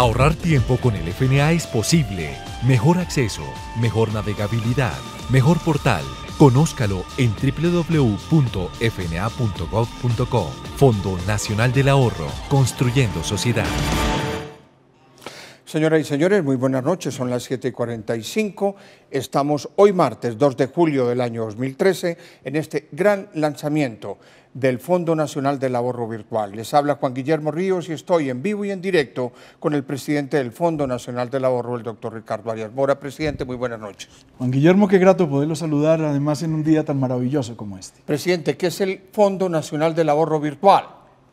Ahorrar tiempo con el FNA es posible. Mejor acceso, mejor navegabilidad, mejor portal. Conózcalo en www.fna.gov.co. Fondo Nacional del Ahorro, Construyendo Sociedad. Señoras y señores, muy buenas noches, son las 7.45. Estamos hoy martes 2 de julio del año 2013 en este gran lanzamiento del Fondo Nacional del Ahorro Virtual. Les habla Juan Guillermo Ríos y estoy en vivo y en directo con el presidente del Fondo Nacional del Ahorro, el doctor Ricardo Arias Mora. Presidente, muy buenas noches. Juan Guillermo, qué grato poderlo saludar, además en un día tan maravilloso como este. Presidente, ¿qué es el Fondo Nacional del Ahorro Virtual?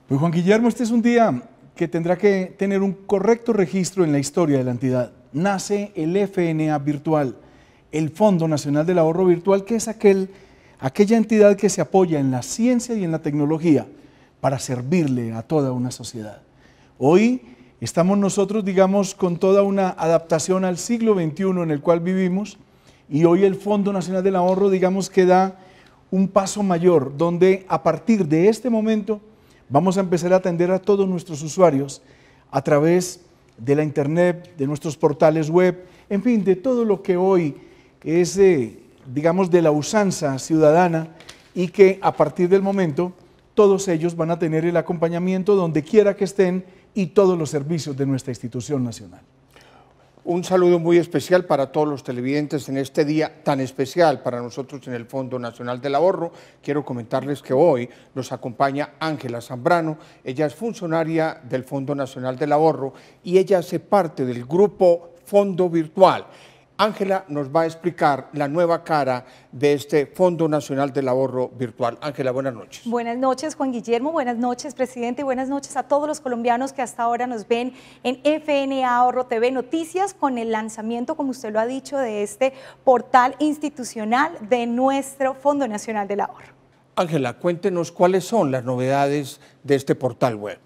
Pues Juan Guillermo, este es un día que tendrá que tener un correcto registro en la historia de la entidad. Nace el FNA Virtual, el Fondo Nacional del Ahorro Virtual, que es aquel aquella entidad que se apoya en la ciencia y en la tecnología para servirle a toda una sociedad. Hoy estamos nosotros, digamos, con toda una adaptación al siglo XXI en el cual vivimos y hoy el Fondo Nacional del Ahorro, digamos, que da un paso mayor, donde a partir de este momento vamos a empezar a atender a todos nuestros usuarios a través de la Internet, de nuestros portales web, en fin, de todo lo que hoy es... Eh, digamos, de la usanza ciudadana y que a partir del momento todos ellos van a tener el acompañamiento donde quiera que estén y todos los servicios de nuestra institución nacional. Un saludo muy especial para todos los televidentes en este día tan especial para nosotros en el Fondo Nacional del Ahorro. Quiero comentarles que hoy nos acompaña Ángela Zambrano. Ella es funcionaria del Fondo Nacional del Ahorro y ella hace parte del grupo Fondo Virtual. Ángela nos va a explicar la nueva cara de este Fondo Nacional del Ahorro Virtual. Ángela, buenas noches. Buenas noches, Juan Guillermo. Buenas noches, presidente. Buenas noches a todos los colombianos que hasta ahora nos ven en FNA Ahorro TV Noticias con el lanzamiento, como usted lo ha dicho, de este portal institucional de nuestro Fondo Nacional del Ahorro. Ángela, cuéntenos cuáles son las novedades de este portal web.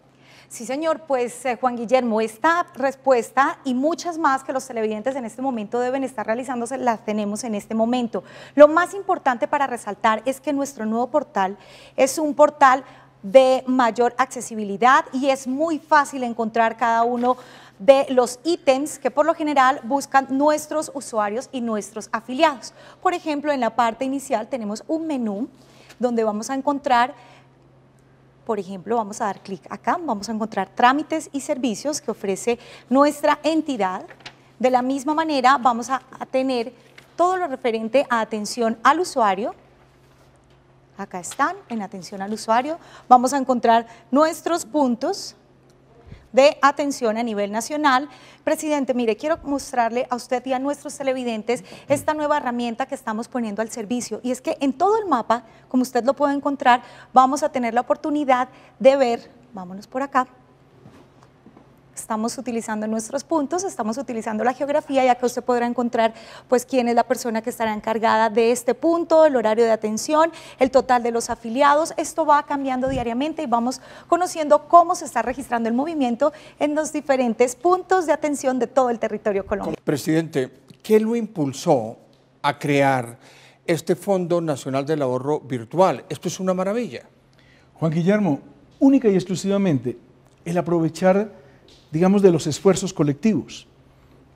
Sí, señor, pues eh, Juan Guillermo, esta respuesta y muchas más que los televidentes en este momento deben estar realizándose, las tenemos en este momento. Lo más importante para resaltar es que nuestro nuevo portal es un portal de mayor accesibilidad y es muy fácil encontrar cada uno de los ítems que por lo general buscan nuestros usuarios y nuestros afiliados. Por ejemplo, en la parte inicial tenemos un menú donde vamos a encontrar por ejemplo, vamos a dar clic acá, vamos a encontrar trámites y servicios que ofrece nuestra entidad. De la misma manera, vamos a, tener todo lo referente a atención al usuario. Acá están, en atención al usuario. Vamos a encontrar nuestros puntos de atención a nivel nacional. Presidente, mire, quiero mostrarle a usted y a nuestros televidentes esta nueva herramienta que estamos poniendo al servicio. Y es que en todo el mapa, como usted lo puede encontrar, vamos a tener la oportunidad de ver, vámonos por acá, estamos utilizando nuestros puntos, estamos utilizando la geografía ya que usted podrá encontrar pues quién es la persona que estará encargada de este punto, el horario de atención, el total de los afiliados. Esto va cambiando diariamente y vamos conociendo cómo se está registrando el movimiento en los diferentes puntos de atención de todo el territorio colombiano. Presidente, ¿qué lo impulsó a crear este Fondo Nacional del Ahorro Virtual? Esto es una maravilla. Juan Guillermo, única y exclusivamente el aprovechar digamos, de los esfuerzos colectivos.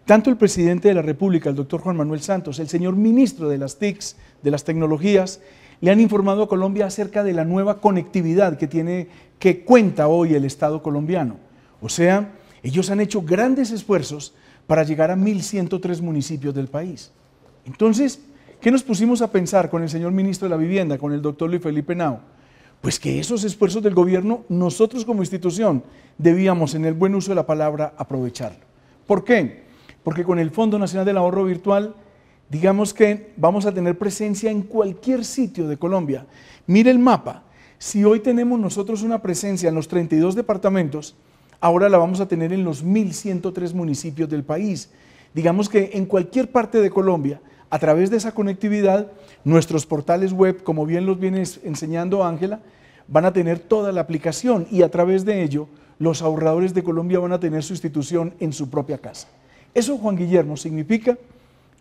Tanto el presidente de la República, el doctor Juan Manuel Santos, el señor ministro de las TICs, de las tecnologías, le han informado a Colombia acerca de la nueva conectividad que tiene, que cuenta hoy el Estado colombiano. O sea, ellos han hecho grandes esfuerzos para llegar a 1.103 municipios del país. Entonces, ¿qué nos pusimos a pensar con el señor ministro de la Vivienda, con el doctor Luis Felipe Nao? Pues que esos esfuerzos del gobierno nosotros como institución debíamos en el buen uso de la palabra aprovecharlo. ¿Por qué? Porque con el Fondo Nacional del Ahorro Virtual, digamos que vamos a tener presencia en cualquier sitio de Colombia. Mire el mapa. Si hoy tenemos nosotros una presencia en los 32 departamentos, ahora la vamos a tener en los 1.103 municipios del país. Digamos que en cualquier parte de Colombia a través de esa conectividad, nuestros portales web, como bien los viene enseñando Ángela, van a tener toda la aplicación y a través de ello los ahorradores de Colombia van a tener su institución en su propia casa. Eso, Juan Guillermo, significa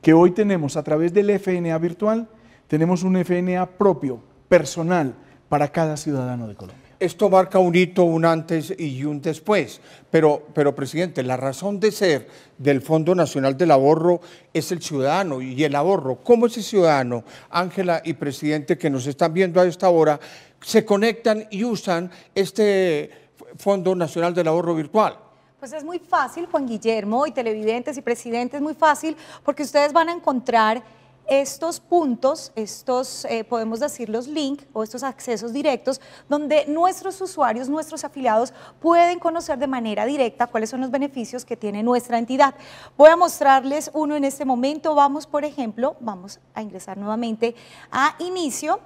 que hoy tenemos a través del FNA virtual, tenemos un FNA propio, personal, para cada ciudadano de Colombia esto marca un hito, un antes y un después. Pero, pero, presidente, la razón de ser del Fondo Nacional del Ahorro es el ciudadano y el ahorro. ¿Cómo ese ciudadano, Ángela y presidente, que nos están viendo a esta hora, se conectan y usan este Fondo Nacional del Ahorro Virtual? Pues es muy fácil, Juan Guillermo y televidentes y presidentes, muy fácil porque ustedes van a encontrar estos puntos, estos, eh, podemos decir, los links o estos accesos directos, donde nuestros usuarios, nuestros afiliados pueden conocer de manera directa cuáles son los beneficios que tiene nuestra entidad. Voy a mostrarles uno en este momento. Vamos, por ejemplo, vamos a ingresar nuevamente a inicio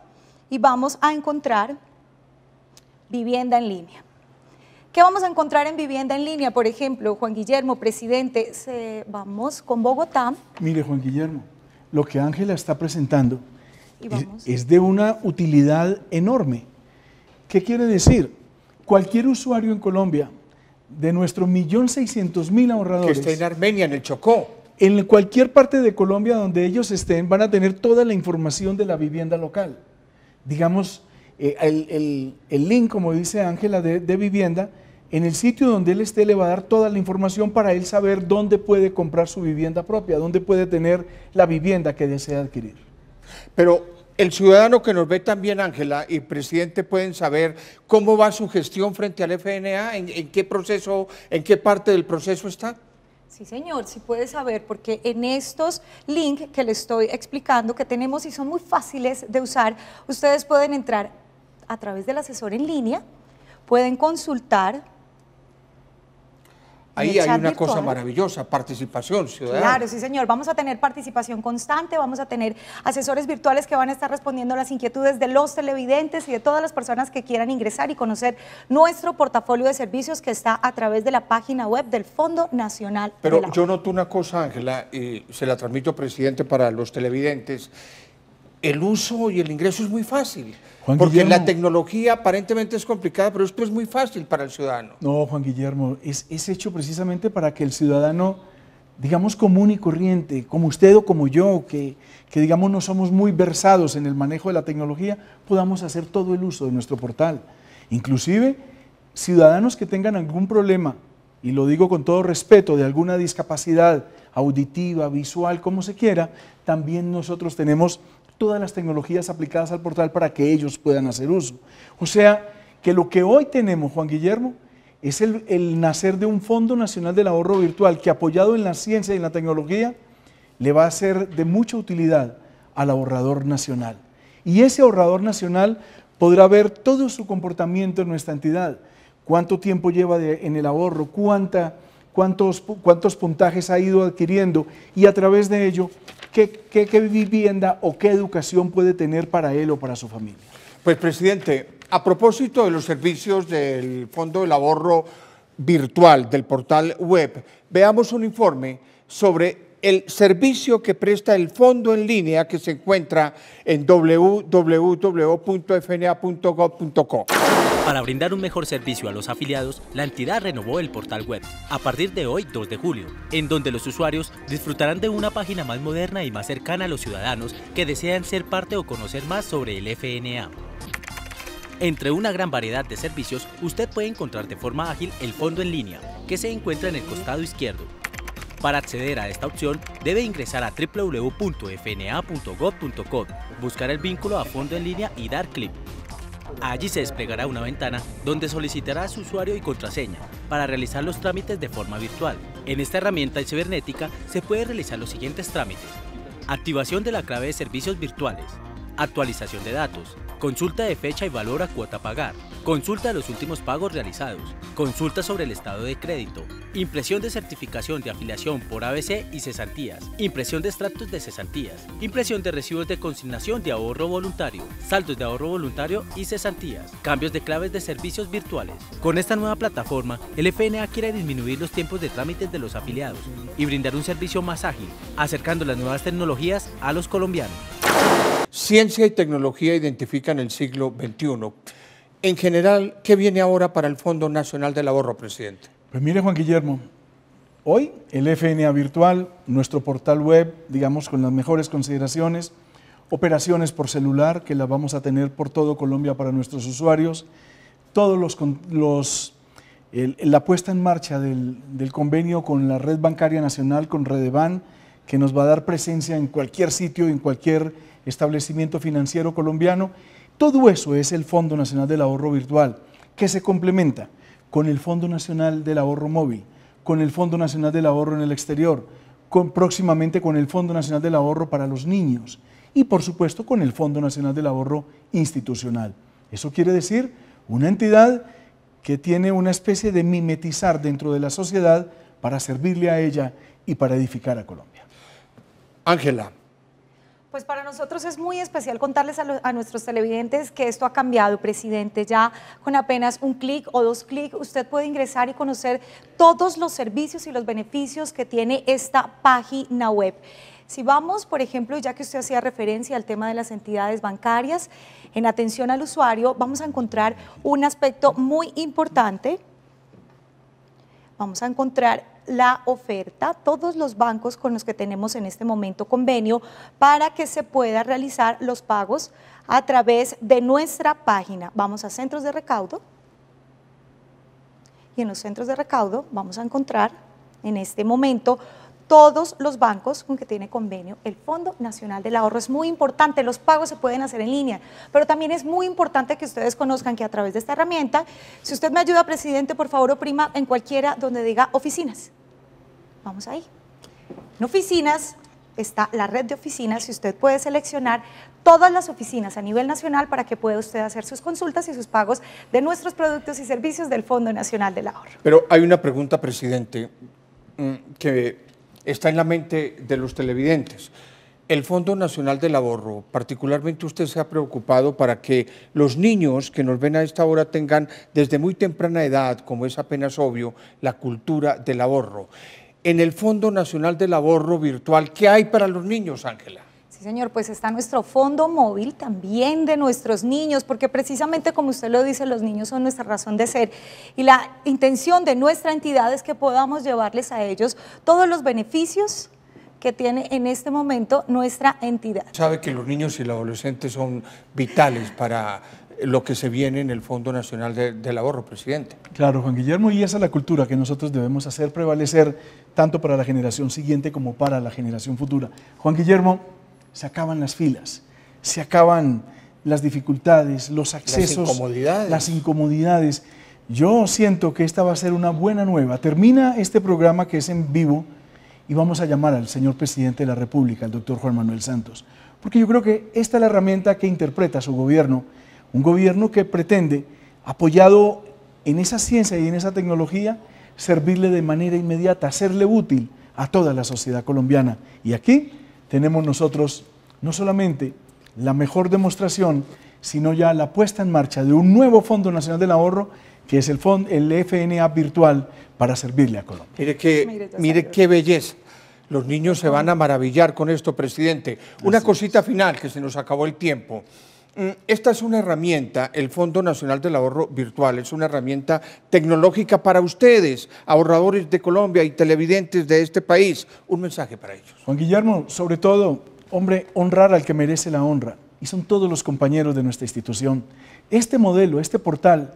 y vamos a encontrar vivienda en línea. ¿Qué vamos a encontrar en vivienda en línea? Por ejemplo, Juan Guillermo, presidente, vamos con Bogotá. Mire, Juan Guillermo, lo que Ángela está presentando es, de una utilidad enorme. ¿Qué quiere decir? Cualquier usuario en Colombia, de nuestros 1.600.000 ahorradores... Que esté en Armenia, en el Chocó. En cualquier parte de Colombia donde ellos estén, van a tener toda la información de la vivienda local. Digamos, eh, el, link, como dice Ángela, de vivienda en el sitio donde él esté le va a dar toda la información para él saber dónde puede comprar su vivienda propia, dónde puede tener la vivienda que desea adquirir. Pero el ciudadano que nos ve también, Ángela, y presidente, pueden saber cómo va su gestión frente al FNA, en, qué proceso, en qué parte del proceso está. Sí, señor, sí puede saber, porque en estos links que le estoy explicando, que tenemos y son muy fáciles de usar, ustedes pueden entrar a través del asesor en línea, pueden consultar Ahí hay una cosa maravillosa, participación ciudadana. Claro, sí señor, vamos a tener participación constante, vamos a tener asesores virtuales que van a estar respondiendo a las inquietudes de los televidentes y de todas las personas que quieran ingresar y conocer nuestro portafolio de servicios que está a través de la página web del Fondo Nacional. Pero yo noto una cosa, Ángela, y se la transmito, presidente, para los televidentes. El uso y el ingreso es muy fácil. Porque la tecnología aparentemente es complicada, pero esto es muy fácil para el ciudadano. No, Juan Guillermo, es, hecho precisamente para que el ciudadano, digamos, común y corriente, como usted o como yo, que, que digamos no somos muy versados en el manejo de la tecnología, podamos hacer todo el uso de nuestro portal. Inclusive, ciudadanos que tengan algún problema, y lo digo con todo respeto, de alguna discapacidad auditiva, visual, como se quiera, también nosotros tenemos todas las tecnologías aplicadas al portal para que ellos puedan hacer uso. O sea, que lo que hoy tenemos, Juan Guillermo, es el, nacer de un Fondo Nacional del Ahorro Virtual que apoyado en la ciencia y en la tecnología le va a ser de mucha utilidad al ahorrador nacional. Y ese ahorrador nacional podrá ver todo su comportamiento en nuestra entidad, cuánto tiempo lleva en el ahorro, cuánta, cuántos, cuántos puntajes ha ido adquiriendo y a través de ello ¿qué, vivienda o qué educación puede tener para él o para su familia? Pues, presidente, a propósito de los servicios del Fondo del Ahorro Virtual, del portal web, veamos un informe sobre el servicio que presta el fondo en línea que se encuentra en www.fna.gov.co. Para brindar un mejor servicio a los afiliados, la entidad renovó el portal web a partir de hoy 2 de julio, en donde los usuarios disfrutarán de una página más moderna y más cercana a los ciudadanos que desean ser parte o conocer más sobre el FNA. Entre una gran variedad de servicios, usted puede encontrar de forma ágil el fondo en línea, que se encuentra en el costado izquierdo, para acceder a esta opción, debe ingresar a www.fna.gov.co, buscar el vínculo a fondo en línea y dar clic. Allí se desplegará una ventana donde solicitará su usuario y contraseña para realizar los trámites de forma virtual. En esta herramienta cibernética se puede realizar los siguientes trámites. Activación de la clave de servicios virtuales, actualización de datos, Consulta de fecha y valor a cuota pagar. Consulta de los últimos pagos realizados. Consulta sobre el estado de crédito. Impresión de certificación de afiliación por ABC y cesantías. Impresión de extractos de cesantías. Impresión de recibos de consignación de ahorro voluntario. Saldos de ahorro voluntario y cesantías. Cambios de claves de servicios virtuales. Con esta nueva plataforma, el FNA quiere disminuir los tiempos de trámites de los afiliados y brindar un servicio más ágil, acercando las nuevas tecnologías a los colombianos. Ciencia y tecnología identifican el siglo XXI. En general, ¿qué viene ahora para el Fondo Nacional del Ahorro, presidente? Pues mire, Juan Guillermo, hoy el FNA Virtual, nuestro portal web, digamos, con las mejores consideraciones, operaciones por celular, que las vamos a tener por todo Colombia para nuestros usuarios, todos los, los la puesta en marcha del, del, convenio con la Red Bancaria Nacional, con Redeban, que nos va a dar presencia en cualquier sitio, en cualquier establecimiento financiero colombiano. Todo eso es el Fondo Nacional del Ahorro Virtual, que se complementa con el Fondo Nacional del Ahorro Móvil, con el Fondo Nacional del Ahorro en el exterior, próximamente con el Fondo Nacional del Ahorro para los Niños y por supuesto con el Fondo Nacional del Ahorro Institucional. Eso quiere decir una entidad que tiene una especie de mimetizar dentro de la sociedad para servirle a ella y para edificar a Colombia. Ángela. Pues para nosotros es muy especial contarles a, nuestros televidentes que esto ha cambiado, presidente. Ya con apenas un clic o dos clics usted puede ingresar y conocer todos los servicios y los beneficios que tiene esta página web. Si vamos, por ejemplo, ya que usted hacía referencia al tema de las entidades bancarias, en atención al usuario vamos a encontrar un aspecto muy importante vamos a encontrar la oferta, todos los bancos con los que tenemos en este momento convenio para que se pueda realizar los pagos a través de nuestra página. Vamos a centros de recaudo y en los centros de recaudo vamos a encontrar en este momento todos los bancos con que tiene convenio el Fondo Nacional del Ahorro. Es muy importante, los pagos se pueden hacer en línea, pero también es muy importante que ustedes conozcan que a través de esta herramienta, si usted me ayuda, presidente, por favor oprima en cualquiera donde diga oficinas. Vamos ahí. En oficinas está la red de oficinas y usted puede seleccionar todas las oficinas a nivel nacional para que pueda usted hacer sus consultas y sus pagos de nuestros productos y servicios del Fondo Nacional del Ahorro. Pero hay una pregunta, presidente, mm, que está en la mente de los televidentes. El Fondo Nacional del Ahorro, particularmente usted se ha preocupado para que los niños que nos ven a esta hora tengan desde muy temprana edad, como es apenas obvio, la cultura del ahorro. En el Fondo Nacional del Ahorro Virtual, ¿qué hay para los niños, Ángela? Sí, señor, pues está nuestro fondo móvil también de nuestros niños, porque precisamente como usted lo dice, los niños son nuestra razón de ser y la intención de nuestra entidad es que podamos llevarles a ellos todos los beneficios que tiene en este momento nuestra entidad. Sabe que los niños y los adolescentes son vitales para lo que se viene en el Fondo Nacional del Ahorro, presidente. Claro, Juan Guillermo, y esa es la cultura que nosotros debemos hacer prevalecer tanto para la generación siguiente como para la generación futura. Juan Guillermo, se acaban las filas, se acaban las dificultades, los accesos, las incomodidades. las incomodidades. Yo siento que esta va a ser una buena nueva. Termina este programa que es en vivo y vamos a llamar al señor presidente de la República, el doctor Juan Manuel Santos, porque yo creo que esta es la herramienta que interpreta su gobierno, un gobierno que pretende, apoyado en esa ciencia y en esa tecnología, servirle de manera inmediata, hacerle útil a toda la sociedad colombiana. Y aquí tenemos nosotros no solamente la mejor demostración, sino ya la puesta en marcha de un nuevo Fondo Nacional del Ahorro, que es el, el FNA virtual, para servirle a Colombia. Mire, qué belleza. Los niños se van a maravillar con esto, presidente. Una cosita final, que se nos acabó el tiempo. Mm, esta es una herramienta, el Fondo Nacional del Ahorro Virtual, es una herramienta tecnológica para ustedes, ahorradores de Colombia y televidentes de este país. Un mensaje para ellos. Juan Guillermo, sobre todo, hombre, honrar al que merece la honra. Y son todos los compañeros de nuestra institución. Este modelo, este portal,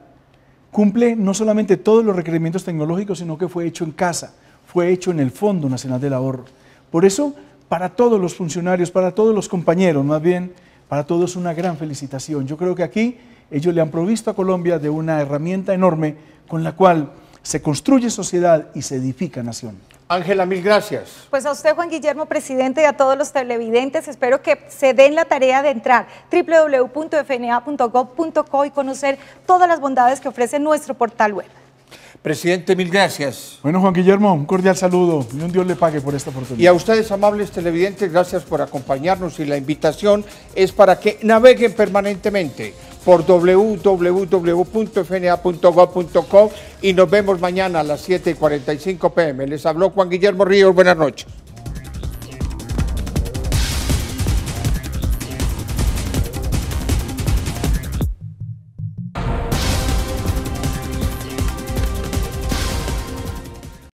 cumple no solamente todos los requerimientos tecnológicos, sino que fue hecho en casa, fue hecho en el Fondo Nacional del Ahorro. Por eso, para todos los funcionarios, para todos los compañeros, más bien, para todos una gran felicitación. Yo creo que aquí ellos le han provisto a Colombia de una herramienta enorme con la cual se construye sociedad y se edifica nación. Ángela, mil gracias. Pues a usted, Juan Guillermo, presidente, y a todos los televidentes, espero que se den la tarea de entrar www.fna.gov.co y conocer todas las bondades que ofrece nuestro portal web. Presidente, mil gracias. Bueno, Juan Guillermo, un cordial saludo y un Dios le pague por esta oportunidad. Y a ustedes, amables televidentes, gracias por acompañarnos y la invitación es para que naveguen permanentemente por www.fna.gov.co y nos vemos mañana a las 7.45 pm. Les habló Juan Guillermo Ríos, buenas noches.